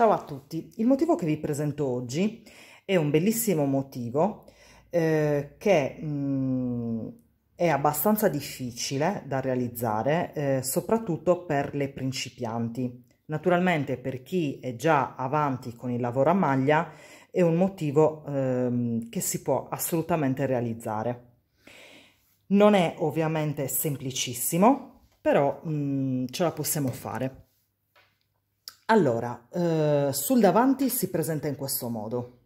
Ciao a tutti, il motivo che vi presento oggi è un bellissimo motivo eh, che mh, mm, è abbastanza difficile da realizzare, eh, soprattutto per le principianti. Naturalmente per chi è già avanti con il lavoro a maglia è un motivo ehm, che si può assolutamente realizzare. Non è ovviamente semplicissimo, però mh, mm, ce la possiamo fare. Allora, eh, sul davanti si presenta in questo modo.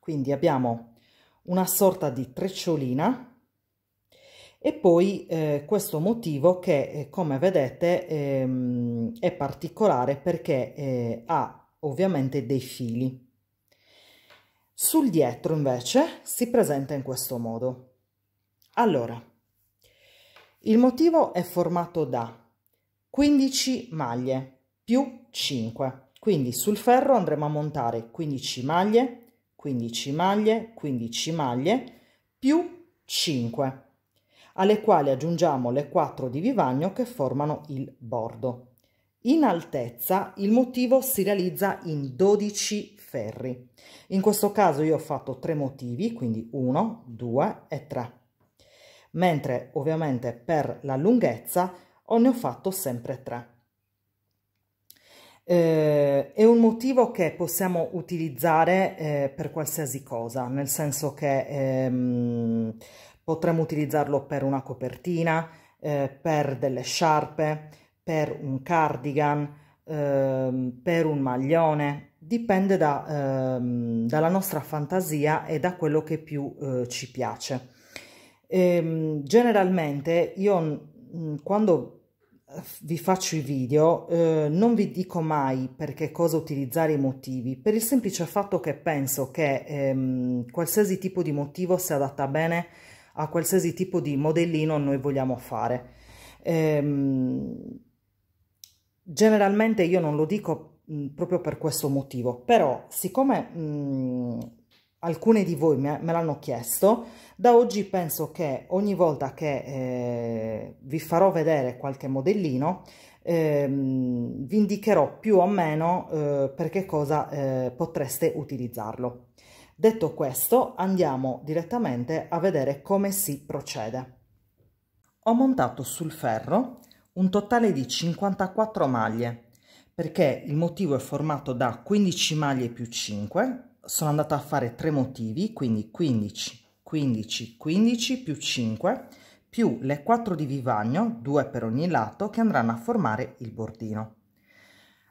Quindi abbiamo una sorta di trecciolina e poi eh, questo motivo che eh, come vedete ehm, è particolare perché eh, ha ovviamente dei fili. Sul dietro invece si presenta in questo modo. Allora, il motivo è formato da 15 maglie più 5. Quindi sul ferro andremo a montare 15 maglie, 15 maglie, 15 maglie più 5, alle quali aggiungiamo le 4 di vivagno che formano il bordo. In altezza il motivo si realizza in 12 ferri. In questo caso io ho fatto 3 motivi, quindi 1, 2 e 3 mentre ovviamente per la lunghezza ho ne ho fatto sempre tre. Eh, è un motivo che possiamo utilizzare eh, per qualsiasi cosa, nel senso che ehm, potremmo utilizzarlo per una copertina, eh, per delle sciarpe, per un cardigan, ehm, per un maglione, dipende da, ehm, dalla nostra fantasia e da quello che più eh, ci piace. Ehm, generalmente io mm, mm, quando eh, vi faccio i video, eh, non vi dico mai per che cosa utilizzare i motivi, per il semplice fatto che penso che ehm, qualsiasi tipo di motivo si adatta bene a qualsiasi tipo di modellino noi vogliamo fare. Ehm, generalmente io non lo dico mh, mm, proprio per questo motivo, però siccome mh, alcune di voi me, me l'hanno chiesto, da oggi penso che ogni volta che eh, vi farò vedere qualche modellino, ehm, vi indicherò più o meno eh, per che cosa eh, potreste utilizzarlo. Detto questo, andiamo direttamente a vedere come si procede. Ho montato sul ferro un totale di 54 maglie, perché il motivo è formato da 15 maglie più 5, sono andata a fare tre motivi, quindi 15, 15, 15 più 5 più le 4 di vivagno, 2 per ogni lato, che andranno a formare il bordino.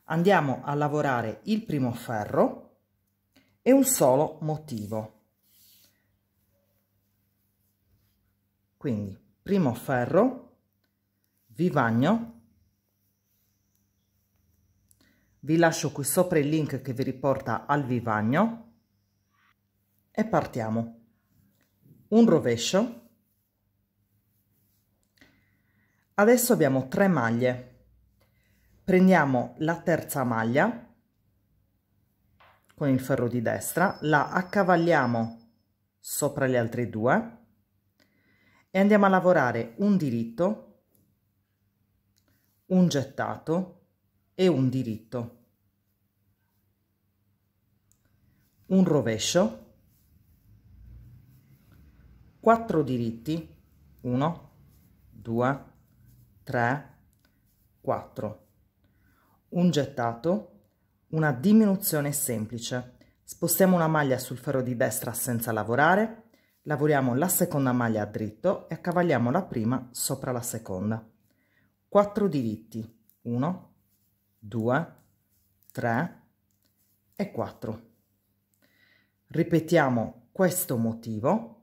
Andiamo a lavorare il primo ferro e un solo motivo. Quindi primo ferro, vivagno, vi lascio qui sopra il link che vi riporta al vivagno e partiamo. Un rovescio. Adesso abbiamo tre maglie. Prendiamo la terza maglia con il ferro di destra, la accavalliamo sopra le altre due e andiamo a lavorare un diritto, un gettato e un diritto, un rovescio 4 diritti 1 2 3 4 un gettato una diminuzione semplice spostiamo una maglia sul ferro di destra senza lavorare lavoriamo la seconda maglia a dritto e accavalliamo la prima sopra la seconda 4 diritti 1 2 3 e 4 ripetiamo questo motivo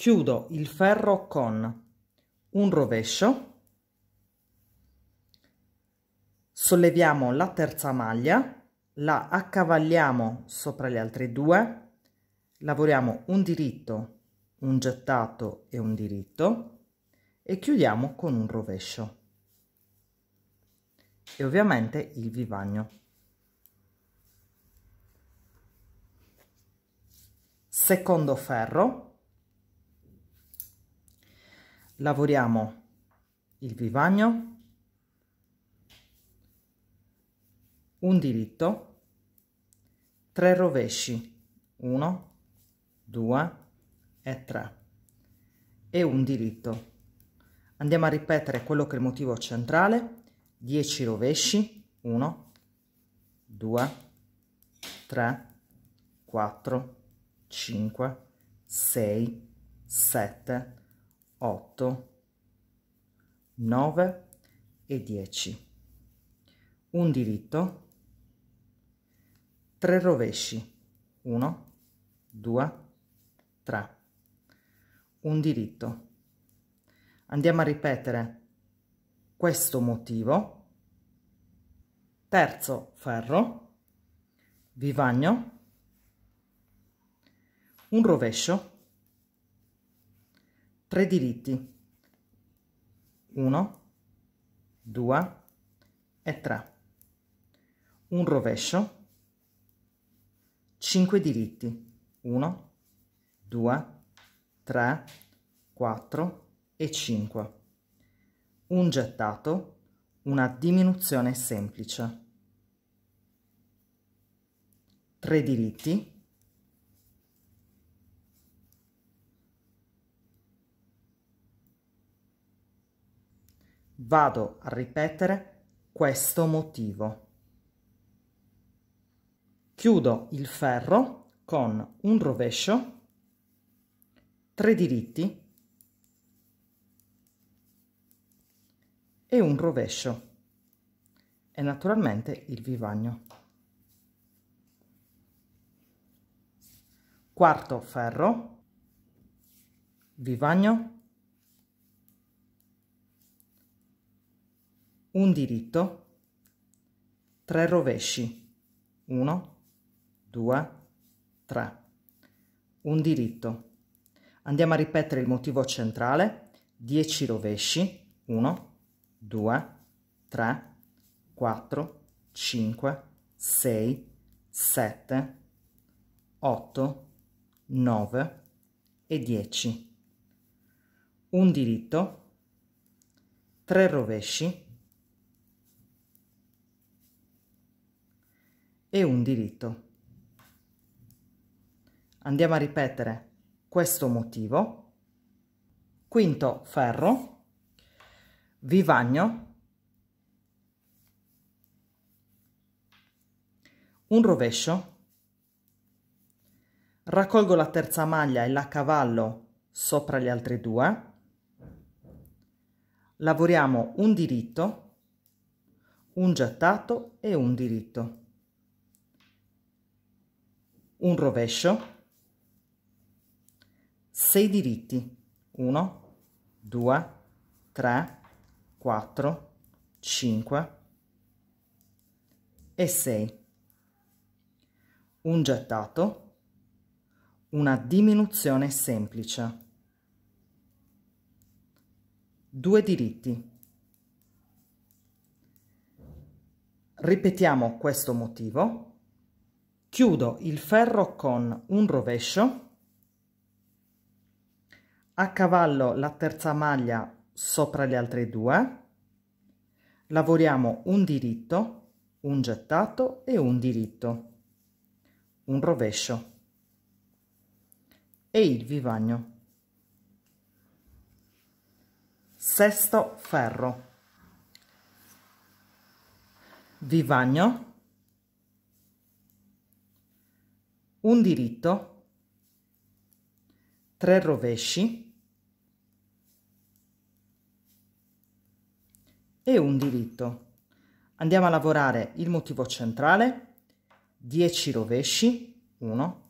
chiudo il ferro con un rovescio solleviamo la terza maglia la accavalliamo sopra le altre due lavoriamo un diritto un gettato e un diritto e chiudiamo con un rovescio e ovviamente il vivagno secondo ferro lavoriamo il vivagno un diritto tre rovesci 1 2 e 3 e un diritto andiamo a ripetere quello che è il motivo centrale 10 rovesci 1 2 3 4 5 6 7 8, 9 e 10. Un diritto, tre rovesci, 1, 2, 3. Un diritto. Andiamo a ripetere questo motivo, terzo ferro, vivagno, un rovescio, 3 diritti 1 2 e 3 un rovescio 5 diritti 1 2 3 4 e 5 un gettato una diminuzione semplice 3 diritti vado a ripetere questo motivo. Chiudo il ferro con un rovescio, tre diritti e un rovescio e naturalmente il vivagno. Quarto ferro, vivagno, un diritto, tre rovesci, uno, due, tre, un diritto. Andiamo a ripetere il motivo centrale, 10 rovesci, 1, 2, 3, 4, 5, 6, 7, 8, 9 e 10. Un diritto, tre rovesci, e un diritto. Andiamo a ripetere questo motivo. Quinto ferro, vivagno, un rovescio, raccolgo la terza maglia e la cavallo sopra le altre due, lavoriamo un diritto, un gettato e un diritto un rovescio 6 diritti 1 2 3 4 5 e 6 un gettato una diminuzione semplice 2 diritti ripetiamo questo motivo chiudo il ferro con un rovescio a cavallo la terza maglia sopra le altre due lavoriamo un diritto un gettato e un diritto un rovescio e il vivagno sesto ferro vivagno un diritto, tre rovesci e un diritto. Andiamo a lavorare il motivo centrale, 10 rovesci, 1,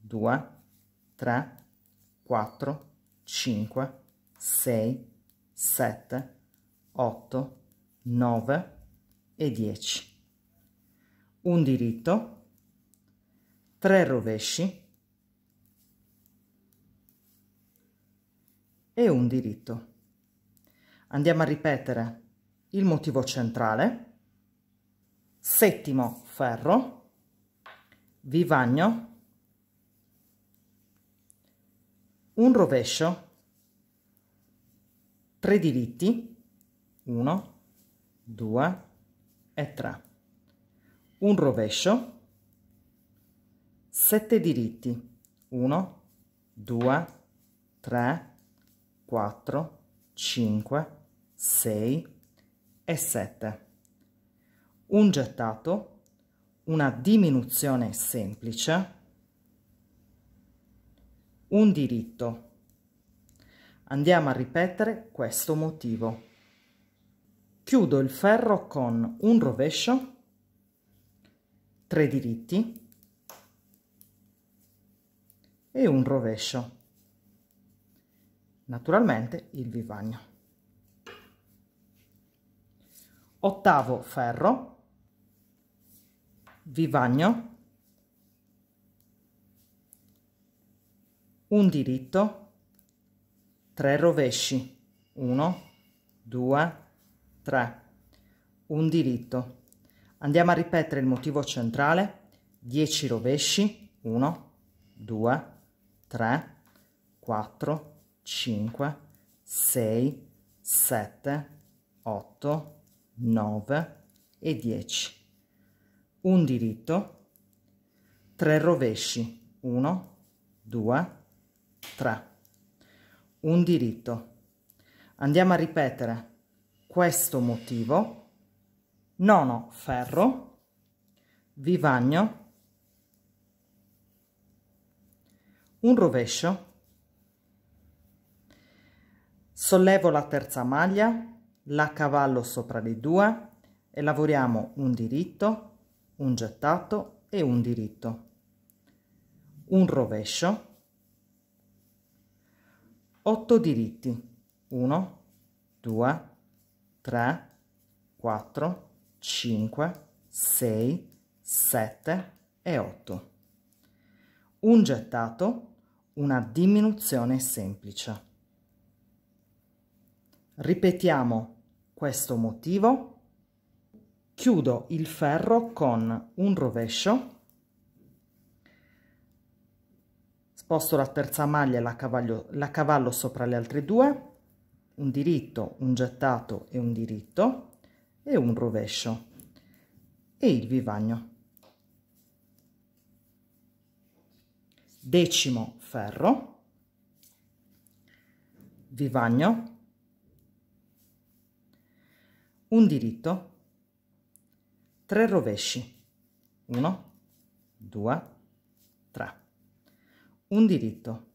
2, 3, 4, 5, 6, 7, 8, 9 e 10. Un diritto, tre rovesci e un diritto. Andiamo a ripetere il motivo centrale, settimo ferro, vivagno, un rovescio, tre diritti, uno, due e 3, un rovescio, sette diritti 1 2 3 4 5 6 e 7 un gettato una diminuzione semplice un diritto andiamo a ripetere questo motivo chiudo il ferro con un rovescio 3 diritti e un rovescio naturalmente il vivagno ottavo ferro vivagno un diritto tre rovesci uno, due, tre, un diritto andiamo a ripetere il motivo centrale dieci rovesci 1 2 3, 4, 5, 6, 7, 8, 9 e 10. Un diritto, tre rovesci, 1, 2, 3. Un diritto. Andiamo a ripetere questo motivo. Nono ferro, vivagno, un rovescio sollevo la terza maglia la cavallo sopra le due e lavoriamo un diritto un gettato e un diritto un rovescio 8 diritti 1 2 3 4 5 6 7 e 8 un gettato una diminuzione semplice. Ripetiamo questo motivo. Chiudo il ferro con un rovescio. Sposto la terza maglia e la cavallo, la cavallo sopra le altre due. Un diritto, un gettato e un diritto e un rovescio e il vivagno. decimo ferro, vivagno, un diritto, tre rovesci, uno, due, tre, un diritto.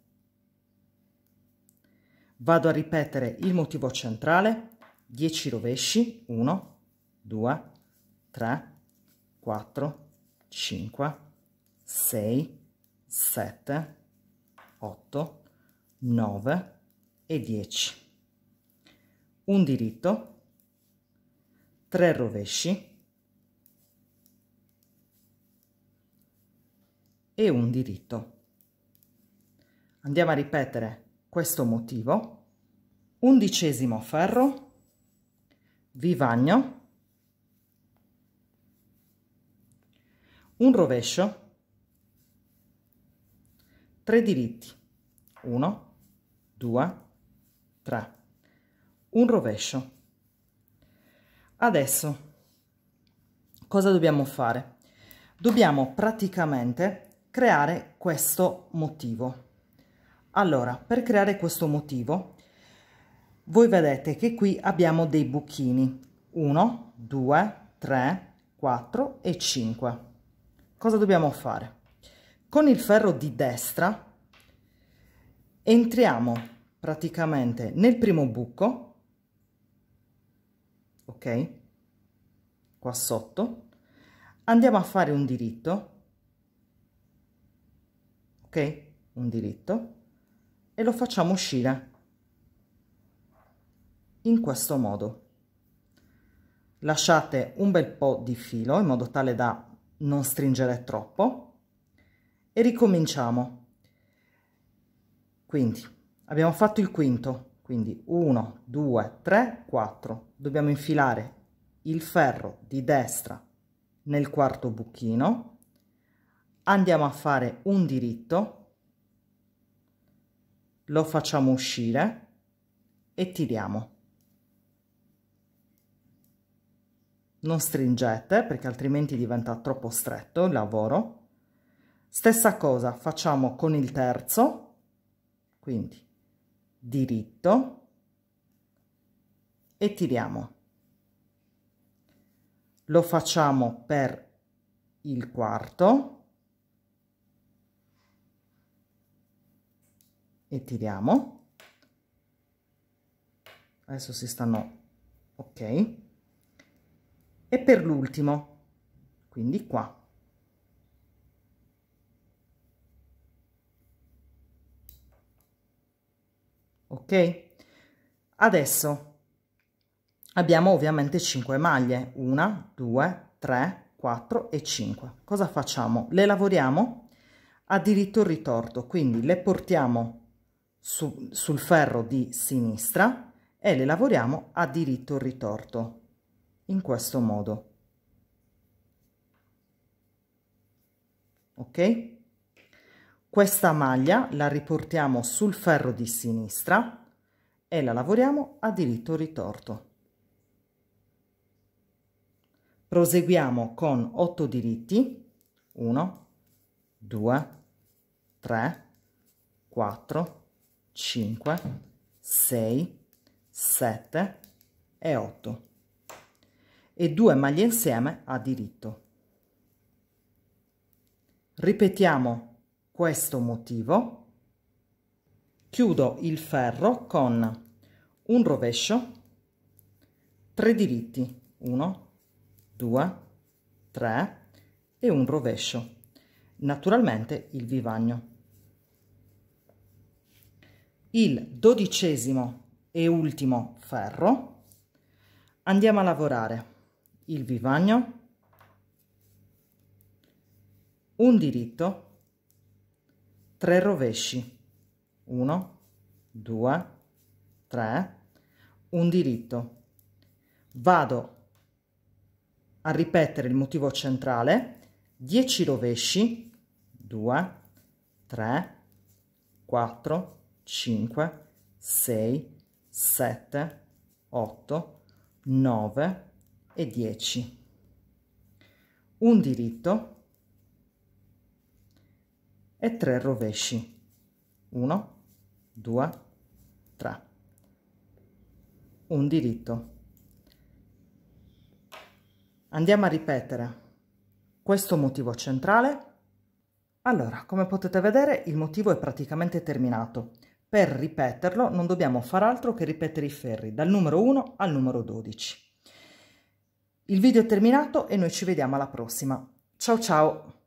Vado a ripetere il motivo centrale, 10 rovesci, 1, 2, 3, 4, 5, 6, 7, 8, 9 e 10. Un diritto, tre rovesci e un diritto. Andiamo a ripetere questo motivo. Undicesimo ferro, vivagno, un rovescio tre diritti. 1, 2, 3. Un rovescio. Adesso, cosa dobbiamo fare? Dobbiamo praticamente creare questo motivo. Allora, per creare questo motivo, voi vedete che qui abbiamo dei buchini. 1, 2, 3, 4 e 5. Cosa dobbiamo fare? con il ferro di destra entriamo praticamente nel primo buco ok qua sotto andiamo a fare un diritto ok un diritto e lo facciamo uscire in questo modo lasciate un bel po di filo in modo tale da non stringere troppo e ricominciamo quindi abbiamo fatto il quinto quindi 1 2 3 4 dobbiamo infilare il ferro di destra nel quarto buchino andiamo a fare un diritto lo facciamo uscire e tiriamo non stringete perché altrimenti diventa troppo stretto il lavoro Stessa cosa facciamo con il terzo, quindi diritto e tiriamo. Lo facciamo per il quarto e tiriamo. Adesso si stanno ok. E per l'ultimo, quindi qua. ok adesso abbiamo ovviamente 5 maglie 1 2 3 4 e 5 cosa facciamo le lavoriamo a diritto ritorto quindi le portiamo su, sul ferro di sinistra e le lavoriamo a diritto ritorto in questo modo ok questa maglia la riportiamo sul ferro di sinistra e la lavoriamo a diritto ritorto. Proseguiamo con 8 diritti, 1, 2, 3, 4, 5, 6, 7 e 8 e 2 maglie insieme a diritto. Ripetiamo questo motivo chiudo il ferro con un rovescio 3 diritti 1 2 3 e un rovescio naturalmente il vivagno il dodicesimo e ultimo ferro andiamo a lavorare il vivagno un diritto tre rovesci Uno, due, tre, un diritto vado a ripetere il motivo centrale 10 rovesci 2 3 4 5 6 7 8 9 e 10 un diritto e 3 rovesci 1 2 3 un diritto andiamo a ripetere questo motivo centrale allora come potete vedere il motivo è praticamente terminato per ripeterlo non dobbiamo far altro che ripetere i ferri dal numero 1 al numero 12 il video è terminato e noi ci vediamo alla prossima ciao ciao